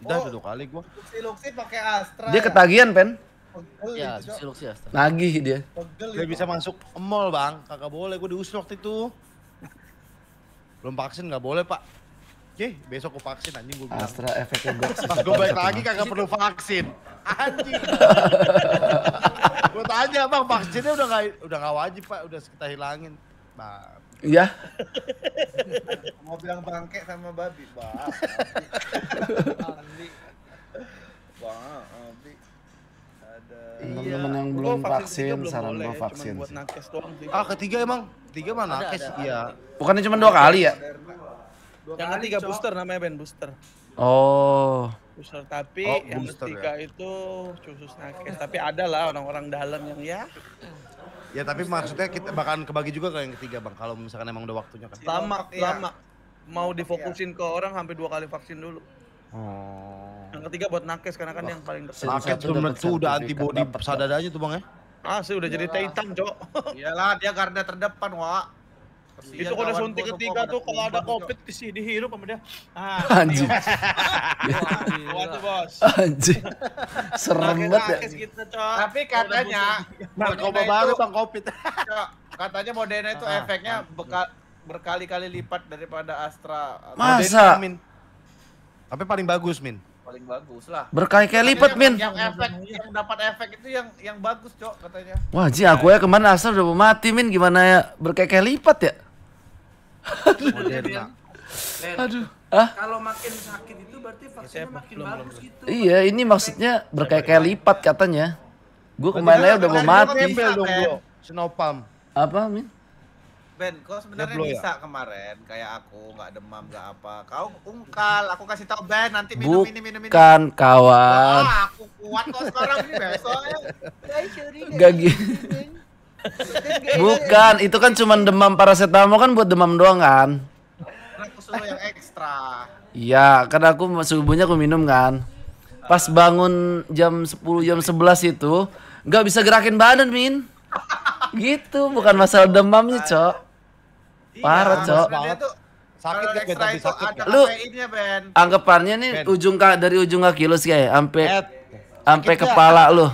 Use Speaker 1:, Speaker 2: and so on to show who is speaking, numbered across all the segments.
Speaker 1: Udah oh, dua kali gua. Luxi Luxi pakai Astra. Dia ya? ketagihan, Pen. Pegel ya, Luxi gitu, Luxi Astra.
Speaker 2: Nagih dia.
Speaker 1: Pegel. Dia gitu. bisa masuk mall, Bang. kakak boleh gua diusir waktu itu. Belum vaksin nggak boleh, Pak. Oke, besok gua vaksin anjing
Speaker 2: gua bilang. Astra efeknya gua. Pas gua balik lagi kagak
Speaker 1: perlu vaksin. Anjing. gua tanya, Bang, vaksinnya udah nggak udah nggak wajib, Pak. Udah kita hilangin. Nah, Iya. Mau bilang bangke sama babi, Bang.
Speaker 2: Abi Abi ada iya. teman-teman yang oh, belum vaksin, saran gue vaksin sih. ah
Speaker 1: ketiga emang ketiga mana nakes iya
Speaker 2: bukannya cuma dua kali ya
Speaker 1: dua yang ketiga booster namanya Ben booster
Speaker 2: oh
Speaker 1: booster tapi oh, yang booster, ketiga ya. itu khusus nakes tapi ada lah orang-orang dalam yang ya ya tapi booster. maksudnya kita bakalan kebagi juga ke yang ketiga bang kalau misalkan emang udah waktunya kan lama ya. lama mau iya. difokusin ke orang sampai dua kali vaksin dulu Oh. Yang ketiga buat Nakes karena kan yang paling dekat. Nakes benar tuh udah antibody aja tuh Bang ya. Ah, sih udah jadi Titan, Cok. Iyalah, dia garda terdepan, wa itu kalau suntik ketiga tuh kalau ada covid di sini dihirup sama dia. Ah, anjir. Wah, iya. tuh
Speaker 2: bos. Anjir.
Speaker 1: Serem banget ya. Gitu, Tapi katanya narkoba baru Bang Covid. katanya Moderna itu ah, efeknya berkali-kali lipat daripada Astra. Masa? Moderna, tapi paling bagus, Min. Paling bagus lah. Berkali-kali lipat, Min. Yang efek yang dapat efek itu yang yang bagus, Cok, katanya.
Speaker 2: Wah, Ji, aku ya kemana asal udah mau mati, Min. Gimana ya berkali-kali lipat ya?
Speaker 1: Iya, Aduh. Ah? Kalau makin sakit itu berarti ya, vaksinnya makin belum, bagus belum,
Speaker 2: gitu. Iya, ini maksudnya berkali-kali lipat katanya. Gue kemarin ya udah mau kan mati. Senopam. Apa, Min?
Speaker 1: Ben, kau sebenarnya Deplo, bisa ya? kemarin kayak aku nggak demam nggak apa. Kau ungkal, aku kasih tau Ben nanti minum Bukan, ini minum ini. Bukan kawan. Wah, aku kuat kok sekarang ini besok.
Speaker 2: Gak gitu. Bukan, itu kan cuma demam paracetamol kan buat demam doang kan.
Speaker 1: Aku suruh yang ekstra.
Speaker 2: Iya, karena aku subuhnya aku minum kan. Pas bangun jam 10 jam 11 itu nggak bisa gerakin badan, Min. gitu, bukan masalah demamnya, Cok. Iya, Parah, Cok.
Speaker 1: Sakit gak beda sakit ada ya. Lu
Speaker 2: ben. anggapannya nih ben. ujung kak dari ujung kaki lu sih sampai sampai kepala lu.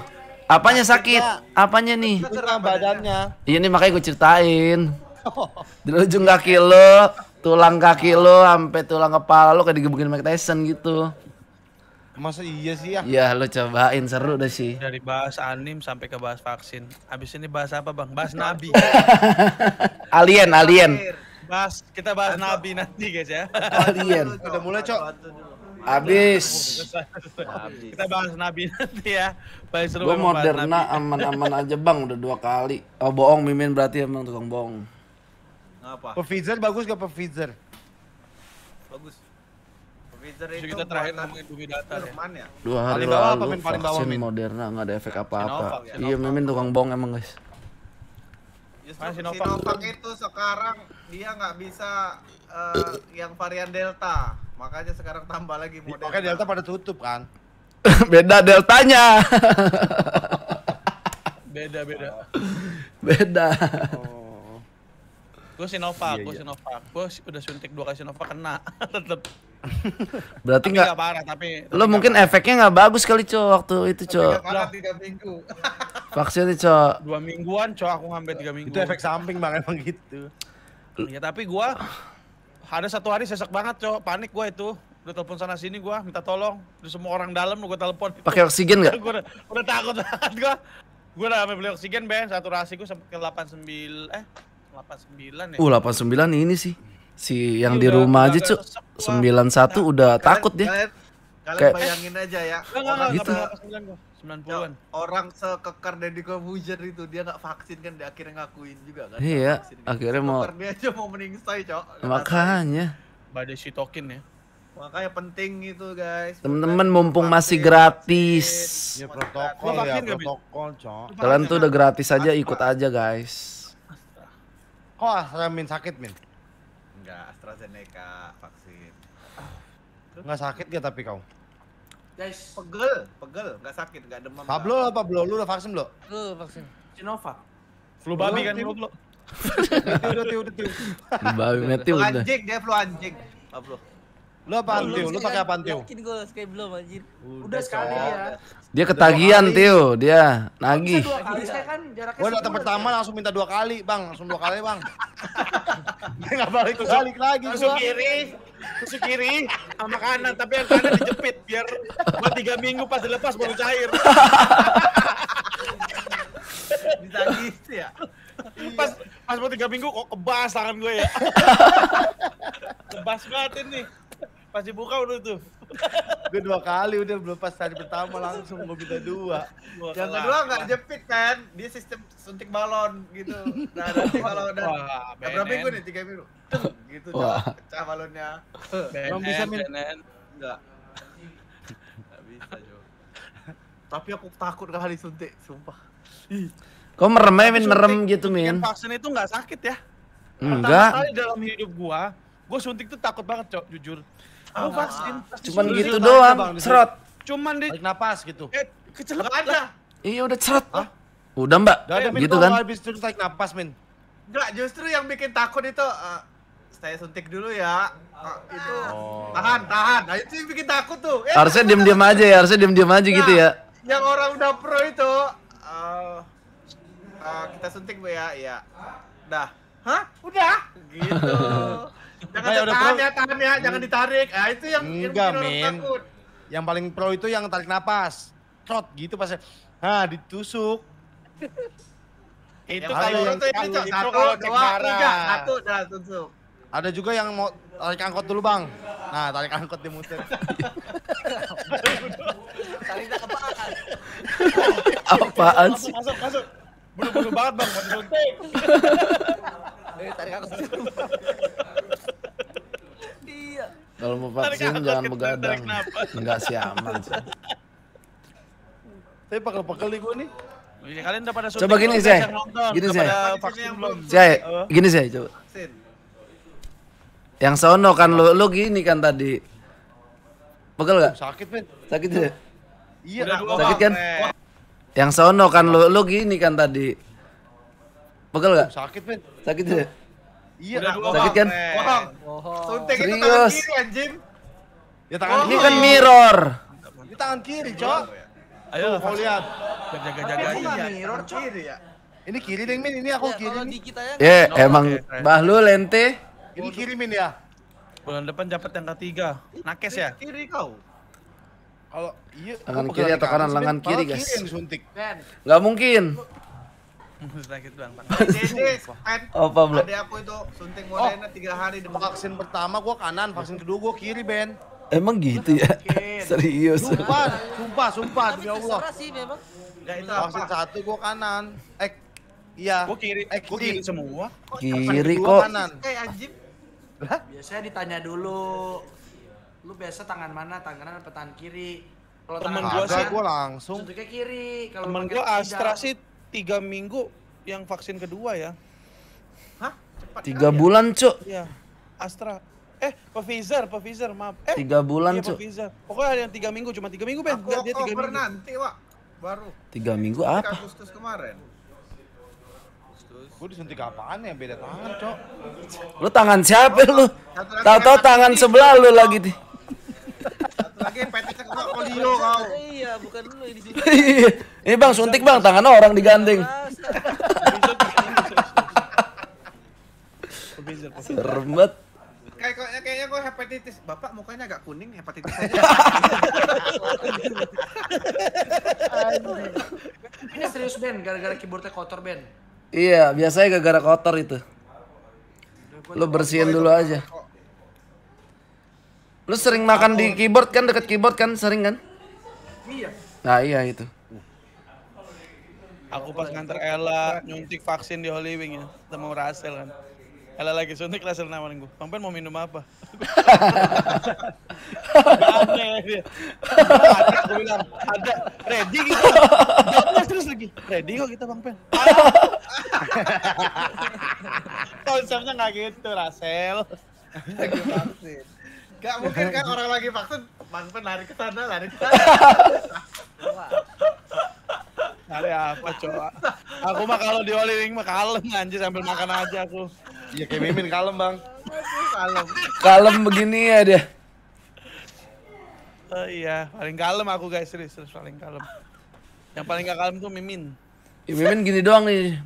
Speaker 2: Apanya sakit? Apanya nih?
Speaker 1: badannya.
Speaker 2: Iya nih makanya gue ceritain. Dari ujung kaki lu, tulang kaki lu sampai tulang kepala lu kayak digebukin Mike Tyson gitu. Masa iya sih ya? Iya, lo cobain seru deh sih. Dari bahas anim
Speaker 1: sampai ke bahas vaksin. Habis ini bahas apa, Bang? Bahas nabi.
Speaker 2: alien, alien. Bahas kita bahas Anto. nabi nanti, guys ya. Alien. Udah mulai, Cok. Habis.
Speaker 1: kita bahas nabi nanti ya. Baik seru. Gua Moderna nah, aman-aman
Speaker 2: aja, Bang, udah dua kali. Oh, bohong Mimin berarti emang tukang bohong. Apa? Pfizer bagus gak Pfizer?
Speaker 1: Bagus. Pfizer itu kita terakhir ngomongin ya? Ya? Dua hari paling lalu apa, bawah, vaksin
Speaker 2: Moderna nggak ada efek apa-apa. Ya? Iya, Mimin tukang bohong emang guys.
Speaker 1: Justru Sinovac. Sinovac itu sekarang dia nggak bisa uh, yang varian Delta, makanya sekarang tambah lagi Moderna. Makanya Delta pada tutup kan?
Speaker 2: beda Deltanya. beda beda. beda. Oh.
Speaker 1: Gue Sinovac, iya, gue iya. Sinovac. Gue udah suntik dua kali Sinovac kena tetep.
Speaker 2: Berarti nggak parah tapi. Lo mungkin parah. efeknya nggak bagus kali cok waktu itu cok. Tiga minggu. Vaksin itu cok.
Speaker 1: Dua mingguan cok aku ngambil tiga minggu. Itu efek samping banget emang gitu. Iya tapi gue ada satu hari sesak banget cok panik gue itu udah telepon sana sini gue minta tolong udah semua orang dalam gue telepon pakai oksigen nggak gua udah, udah takut banget gua gua udah ambil beli oksigen ben saturasi gua sampai ke 89 eh 89 ya. Uh
Speaker 2: 89 ini sih. Si yang ini di rumah aja, Cuk. 91 nah, udah kalian, takut dia. Kalian, kalian Kayak... bayangin aja ya. Enggak, orang gitu. 90-an. Ya, orang sekekar Deddy
Speaker 1: Corbuzier itu dia nggak vaksin kan dia akhirnya ngakuin juga kan. Iya, vaksin,
Speaker 2: gitu. akhirnya mau Sekekar
Speaker 1: dia aja mau meningsai,
Speaker 2: Cok. Makanya.
Speaker 1: Badai sitokin ya. Makanya penting
Speaker 2: itu guys. Teman-teman mumpung vaksin, masih gratis. Vaksin,
Speaker 1: iya, ya protokol ya protokol, cok. Kalian tuh
Speaker 2: udah gratis aja ikut aja guys.
Speaker 1: Kok Astra Min sakit, Min? Enggak, AstraZeneca vaksin. Enggak sakit gak tapi kau? Guys, pegel, pegel, enggak sakit, enggak demam. Pablo apa belum? Lu udah vaksin belum? Lu vaksin. Sinovac. Flu babi kan lu belum. Udah, udah, udah. Flu babi mati udah. Anjing, dia flu anjing. Pablo. Lu apa antio Lu pakai apa antio? Yakin gue sekali belum, anjir. Udah, sekali ya.
Speaker 2: Dia ketagihan, Tio. Dia nagih. Ya. Kan gua datang pertama
Speaker 1: ya. langsung minta dua kali, Bang. Langsung dua kali, Bang. Dia enggak balik balik lagi. Langsung kiri, tusuk kiri sama kanan tapi yang kanan dijepit biar buat tiga minggu pas dilepas baru cair bisa gitu ya pas pas buat tiga minggu kok kebas tangan gue ya kebas banget ini pasti buka udah tuh. gue dua kali udah belum pas hari pertama langsung gue minta dua. Gua yang kedua nggak jepit kan? Dia sistem suntik balon gitu. Nah, nanti kalau udah berapa minggu nih? Tiga minggu. gitu Wah. pecah balonnya. Belum bisa min. Enggak. Tapi aku takut kali suntik, sumpah.
Speaker 2: kau Kok merem Min? Merem gitu, Min. Vaksin
Speaker 1: itu nggak sakit ya?
Speaker 2: Enggak. kali
Speaker 1: dalam hidup gua, gua suntik tuh takut banget, Cok, jujur. Lu nah, nah, vaksin. Cuman gitu doang, cerot. Cuman di Tarik napas gitu. Eh, kecelep ada. Iya udah cerot. Hah? Udah, Mbak. Udah, ada, gitu kan. Habis itu tarik napas, Min. Enggak, justru yang bikin takut itu uh, saya suntik dulu ya. Uh, itu oh. tahan, tahan. Nah, itu yang bikin takut tuh. Eh, harusnya diam-diam aja ya, harusnya
Speaker 2: diam-diam aja gitu nah, gitu ya.
Speaker 1: Yang orang udah pro itu uh, uh, kita suntik Bu ya, ya. Dah. Hah? Udah.
Speaker 2: Gitu.
Speaker 1: Jangan Ayo, tahan pro. ya, tahan ya, jangan ditarik. Ah, itu yang Enggak, yang men. Yang paling pro itu yang tarik napas. Trot gitu pas. Ah, ditusuk. itu kalau itu itu satu, dua, tiga, satu udah tusuk. Ada juga yang mau tarik angkot dulu bang. Nah tarik angkot di muter.
Speaker 2: tarik kebakar. Apaan sih? Masuk masuk. Bulu bulu banget bang. Mau disuntik. Eh, tarik angkot. Kalau mau vaksin jangan begadang. Enggak sih aman sih.
Speaker 1: Tapi pegel-pegel nih gue nih. Kalian udah pada Coba gini sih. Gini sih. Saya gini sih
Speaker 2: coba. Yang sono kan lo lo gini kan tadi. Pegel gak? Sakit, Sakit ya? Iya, sakit kan? Yang sono kan lo lo gini kan tadi. Pegel gak? Sakit, Sakit ya?
Speaker 1: Iya, udah sakit kan? Bohong. Suntik itu tangan kiri anjing. Ya tangan kiri. Ini kan mirror. Ini tangan kiri, Cok. Ayo, mau lihat. Jaga-jaga aja. Iya. Mirror kiri ya. Ini kiri deh, Min. Ini aku iya, kiri.
Speaker 2: Ya, emang Bahlul lente.
Speaker 1: Ini kiri, Min ya. Bulan depan dapat yang ketiga. Nakes ya? Kiri kau. Kalau iya, tangan kiri atau kanan lengan kiri, guys. Kiri yang
Speaker 2: Enggak mungkin. Sakit bang. Oh, Pablo. Ada aku
Speaker 1: itu suntik Moderna 3 hari di vaksin pertama gua kanan, vaksin kedua gua kiri, Ben.
Speaker 2: Emang gitu ya? Serius. Sumpah,
Speaker 1: sumpah, sumpah demi Allah. sih memang. Enggak itu vaksin satu gua kanan. Eh iya. Gua kiri, eh gua kiri semua.
Speaker 2: Kiri kok. Kanan. Eh anjing. Biasanya ditanya dulu. Lu biasa tangan mana? Tangan kanan apa tangan kiri? Kalau tangan gua sih gua langsung. Suntiknya kiri. Kalau temen gua Astra sih
Speaker 1: tiga minggu yang vaksin kedua ya.
Speaker 2: Hah? Cepat tiga kan bulan, ya? Cuk.
Speaker 1: Iya. Astra. Eh, Pfizer, Pfizer, maaf. Eh, tiga bulan, iya, Cuk. Pfizer. Pokoknya ada yang tiga minggu, cuma tiga minggu, Ben. Aku dia tiga minggu. nanti, Wak. Baru.
Speaker 2: Tiga minggu apa?
Speaker 1: Agustus kemarin. Gue disuntik apaan ya? Beda tangan, Cok.
Speaker 2: Lu tangan siapa lu? Tahu-tahu tangan sebelah lu lagi. Di
Speaker 1: lagi petisnya kau. Iya,
Speaker 2: bukan lu ini Ini Bang suntik Bang, tangan orang digandeng. Serem banget.
Speaker 1: Kayaknya kayaknya gua hepatitis. Bapak mukanya agak kuning hepatitis aja.
Speaker 2: Ini serius Ben, gara-gara keyboardnya kotor Ben. Iya, biasanya gara-gara kotor itu. Lu bersihin dulu aja. Lu sering makan di keyboard kan deket keyboard kan sering kan? Iya. Nah iya itu.
Speaker 1: Aku pas nganter Ella nyuntik vaksin di Holy Wing ya, sama Rasel kan. Ella lagi suntik Rasel nawarin gue, Bang mau minum apa? Ada, aku bilang, ada. Ready gitu. Jawabnya terus lagi. Ready kok kita Bang Konsepnya nggak gitu Rasel lagi vaksin Gak mungkin kan orang lagi vaksin Bang Pen lari ke sana, lari ke sana. Lari apa coba? Aku mah kalau di Wing mah kalem anjir sambil makan aja aku. Iya kayak Mimin kalem bang. kalem.
Speaker 2: Kalem begini ya dia.
Speaker 1: oh iya paling kalem aku guys serius, serius paling kalem. Yang paling gak kalem tuh Mimin.
Speaker 2: Ya, Mimin gini doang nih.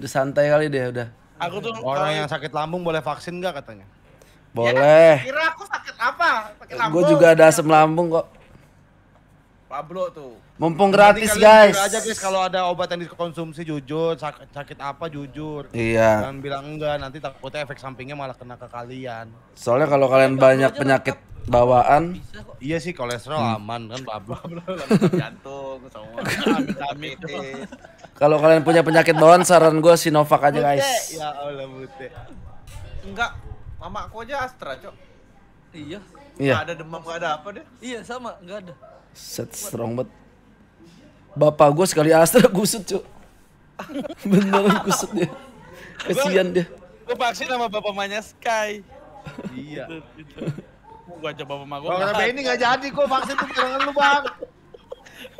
Speaker 2: Udah santai kali deh udah.
Speaker 1: Aku tuh orang yang sakit lambung boleh vaksin nggak katanya?
Speaker 2: Boleh. Ya, kan,
Speaker 1: kira aku sakit apa? Sakit lambung. Gue juga
Speaker 2: ada asam lambung kok.
Speaker 1: Pablo tuh.
Speaker 2: Mumpung gratis guys. aja guys
Speaker 1: kalau ada obat yang dikonsumsi jujur, sakit, sakit apa jujur. Iya. Jangan bilang enggak, nanti takutnya efek sampingnya malah kena ke kalian.
Speaker 2: Soalnya kalau kalian iya, banyak penyakit bawaan.
Speaker 1: Iya sih kolesterol hmm. aman kan Pablo. Pablo jantung semua. Vitamin
Speaker 2: Kalau kalian punya penyakit bawaan saran gue Sinovac aja guys. Bute.
Speaker 1: Ya Allah bute. Enggak, mama aku aja Astra, Cok. Iya. Iya. Gak ada demam, gak ada apa deh.
Speaker 2: Iya, sama, gak ada. Set strong banget. Bapak gue sekali Astra kusut, Cok. Beneran kusut dia. Kasihan dia.
Speaker 1: Gue vaksin sama bapak mamanya Sky. iya. Gua coba mama gua. Kalau ini gak jadi kok vaksin tuh kurang lu, Bang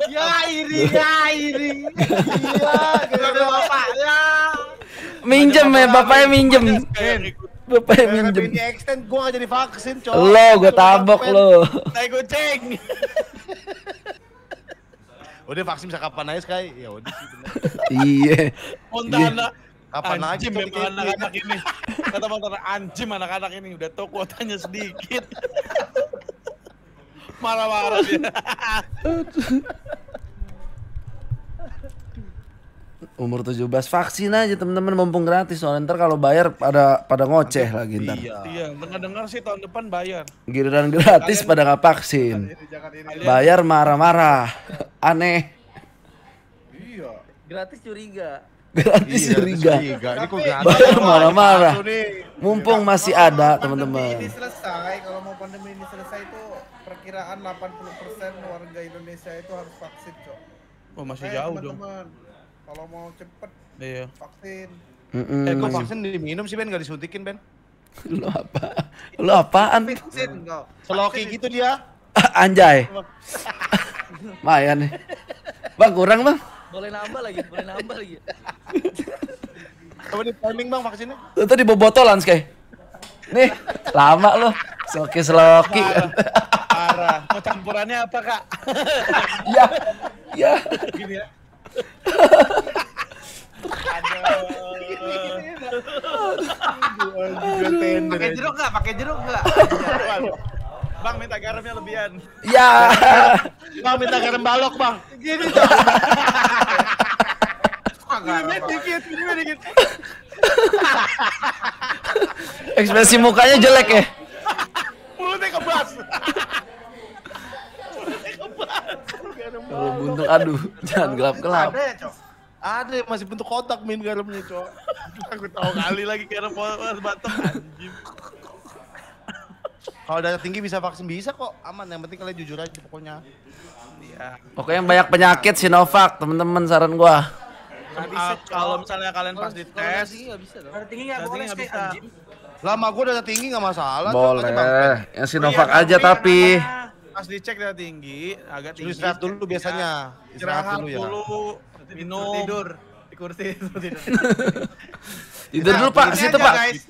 Speaker 1: ya iri ya iri iya gara ya. eh,
Speaker 2: bapaknya minjem ya bapaknya minjem bapaknya minjem ini
Speaker 1: extend gua gak jadi vaksin coy lo gua tabok lo tai goceng udah vaksin bisa kapan aja sekali ya udah sih
Speaker 2: iya Montana iya.
Speaker 1: Kapan anjim lagi memang anak-anak ini? Kata motor anjim anak-anak ini udah tau kuotanya sedikit. Marah-marah dia.
Speaker 2: Umur 17 vaksin aja teman-teman mumpung gratis soalnya ntar kalau bayar pada pada ngoceh lagi ntar. Iya, iya. dengar-dengar sih tahun depan bayar. Giliran gratis pada nggak vaksin. Bayar marah-marah. Aneh. Iya. Gratis curiga. Gratis iya, curiga. Bayar marah-marah. Mumpung masih ada, teman-teman. Ini
Speaker 1: selesai, kalau mau pandemi ini selesai itu perkiraan 80% warga Indonesia itu harus vaksin, Cok.
Speaker 2: Oh, masih eh, jauh teman
Speaker 1: -teman, dong. Kalau mau cepet, iya. vaksin.
Speaker 2: Mm -mm. Eh, kok vaksin diminum
Speaker 1: sih, Ben? Gak disuntikin, Ben?
Speaker 2: lu apa? Lu apaan?
Speaker 1: Vaksin, Seloki gitu dia.
Speaker 2: Ah, anjay. Mayan nih. Bang, kurang, Bang.
Speaker 1: Boleh nambah lagi, boleh nambah lagi. Coba di timing, Bang, vaksinnya.
Speaker 2: Itu di bobotolan, sih. Nih, lama lo. Seloki seloki
Speaker 1: parah. Mau campurannya apa kak? ya, ya. Gini ya. Aduh. Pakai jeruk nggak? Pakai jeruk nggak? Bang minta garamnya lebihan. ya. Bang minta garam balok bang. Gini dong. Ini dikit, ini dikit.
Speaker 2: Ekspresi mukanya jelek ya. Aduh, jangan gelap-gelap.
Speaker 1: Ada, Ada masih bentuk kotak min garamnya, Cok. Aku tahu kali lagi karena pas anjing. Kalau
Speaker 2: darah tinggi bisa vaksin
Speaker 1: bisa kok, aman. Yang penting kalian jujur aja pokoknya. Iya. Pokoknya banyak penyakit
Speaker 2: Sinovac, teman temen saran gua.
Speaker 1: kalau misalnya kalian pas dites, darah tinggi nggak bisa. Darah tinggi boleh kayak Lama gua darah tinggi nggak masalah.
Speaker 2: Boleh. Yang ya, Sinovac aja tapi
Speaker 1: pas dicek udah tinggi, agak tinggi. Istirahat dulu iya. biasanya. Istirahat dulu ya. dulu, minum. Tidur di kursi tidur.
Speaker 2: tidur dulu Pak, situ Pak. Guys.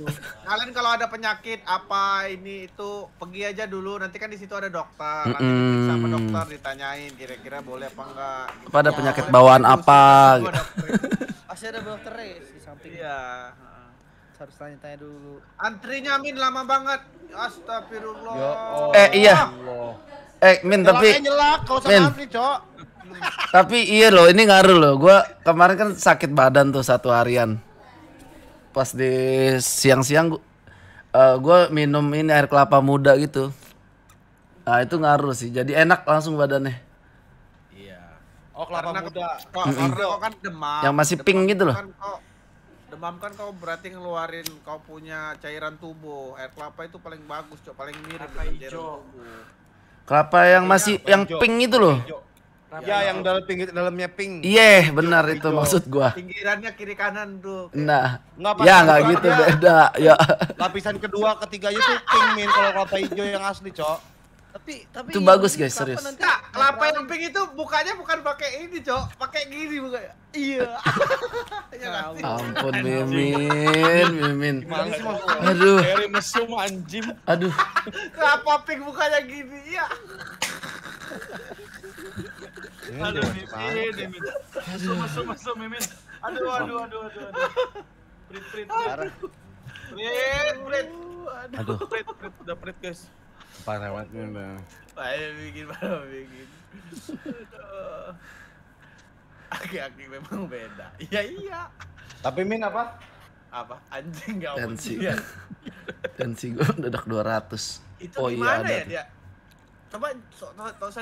Speaker 1: Kalian kalau ada penyakit apa ini itu pergi aja dulu. Nanti kan di situ ada
Speaker 2: dokter. Nanti mm. sama dokter
Speaker 1: ditanyain kira-kira boleh apa enggak. Gitu. Pada penyakit bawaan apa? Gitu. Gitu. Pasti ada dokter ya di samping. Iya harus tanya-tanya dulu. Antrinya Min lama banget. Astagfirullah.
Speaker 2: Ya, eh iya. Eh Min tapi Min. tapi iya loh, ini ngaruh loh. gue kemarin kan sakit badan tuh satu harian. Pas di siang-siang gue uh, gua minum ini air kelapa muda gitu. Nah, itu ngaruh sih. Jadi enak langsung badannya.
Speaker 1: Iya. Oh, kelapa karena muda.
Speaker 2: Kok, mm kok kan demam. Yang masih demam gitu pink kan. gitu loh. Kan, kok, Demam kan
Speaker 1: kau berarti ngeluarin kau punya cairan tubuh. Air kelapa itu paling
Speaker 2: bagus, cok, paling mirip kelapa hijau. Kelapa yang masih yang hijau. pink itu loh.
Speaker 1: Iya ya, yang dalam pinggir dalamnya pink. Iya, yeah,
Speaker 2: benar hijau. itu maksud gua.
Speaker 1: Pinggirannya kiri kanan tuh. Nah. Enggak ya enggak gitu beda, ya. Lapisan kedua ketiganya tuh pink min kalau kelapa hijau yang asli, Cok tapi tapi itu bagus guys serius nanti, kelapa yang pink itu bukanya bukan pakai ini cok pakai gini bukan iya ya ampun mimin
Speaker 2: mimin aduh mesum anjim aduh
Speaker 1: kelapa pink bukanya gini iya. ya aduh mimin mimin mesum mesum mesum mimin aduh aduh aduh aduh prit prit prit prit aduh aduh prit prit udah prit guys Parah banget udah. Parah bikin, parah bikin. Aki-aki memang beda. Iya iya. Tapi Min apa? Apa? Anjing gak Tensi.
Speaker 2: Ya. Tensi gue udah 200. Itu oh, iya, ada ya dia? Coba, so, so, so,